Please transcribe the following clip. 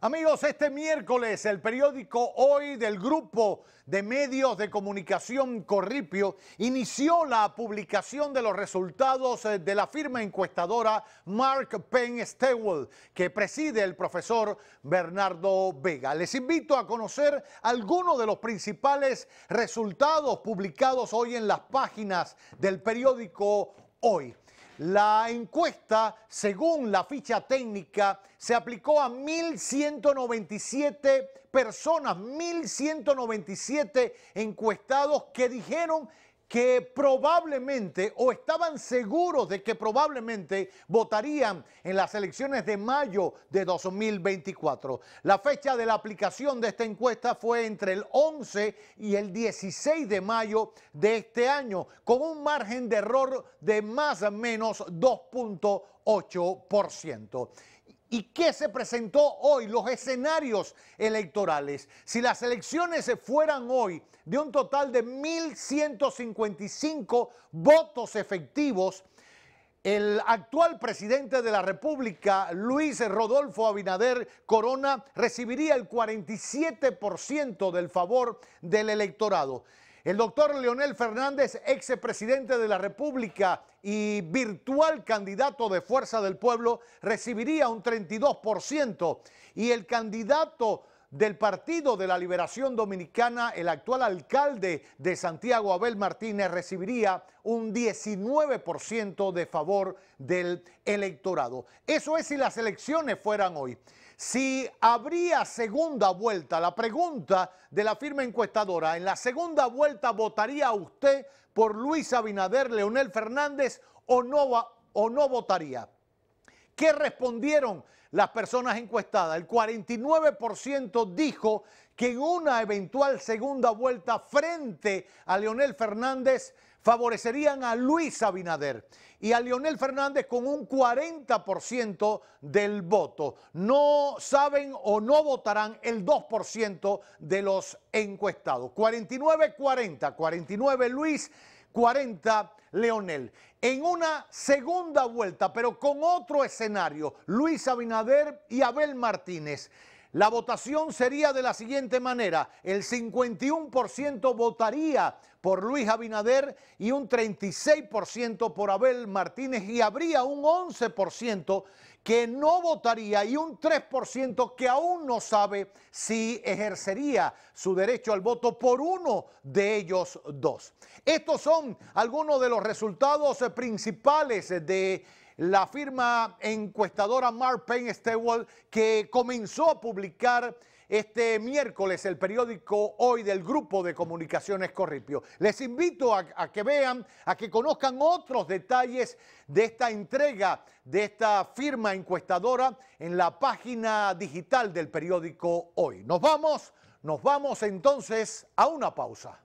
Amigos, este miércoles el periódico Hoy del grupo de medios de comunicación Corripio inició la publicación de los resultados eh, de la firma encuestadora Mark Penn Stewell, que preside el profesor Bernardo Vega. Les invito a conocer algunos de los principales resultados publicados hoy en las páginas del periódico Hoy. La encuesta, según la ficha técnica, se aplicó a 1.197 personas, 1.197 encuestados que dijeron que probablemente o estaban seguros de que probablemente votarían en las elecciones de mayo de 2024. La fecha de la aplicación de esta encuesta fue entre el 11 y el 16 de mayo de este año, con un margen de error de más o menos 2.8% y qué se presentó hoy, los escenarios electorales. Si las elecciones se fueran hoy de un total de 1.155 votos efectivos, el actual presidente de la República, Luis Rodolfo Abinader Corona, recibiría el 47% del favor del electorado. El doctor Leonel Fernández, ex presidente de la República y virtual candidato de Fuerza del Pueblo, recibiría un 32% y el candidato del Partido de la Liberación Dominicana, el actual alcalde de Santiago, Abel Martínez, recibiría un 19% de favor del electorado. Eso es si las elecciones fueran hoy si habría segunda vuelta, la pregunta de la firma encuestadora, en la segunda vuelta votaría usted por Luis Abinader, Leonel Fernández o no, o no votaría. ¿Qué respondieron las personas encuestadas? El 49% dijo que en una eventual segunda vuelta frente a Leonel Fernández favorecerían a Luis Abinader y a Leonel Fernández con un 40% del voto. No saben o no votarán el 2% de los encuestados. 49-40, 49 Luis, 40 Leonel. En una segunda vuelta, pero con otro escenario, Luis Abinader y Abel Martínez. La votación sería de la siguiente manera. El 51% votaría por Luis Abinader y un 36% por Abel Martínez y habría un 11% que no votaría y un 3% que aún no sabe si ejercería su derecho al voto por uno de ellos dos. Estos son algunos de los resultados principales de la firma encuestadora Mark Payne Stewart, que comenzó a publicar este miércoles el periódico Hoy del Grupo de Comunicaciones Corripio. Les invito a, a, que vean, a que conozcan otros detalles de esta entrega, de esta firma encuestadora en la página digital del periódico Hoy. Nos vamos, nos vamos entonces a una pausa.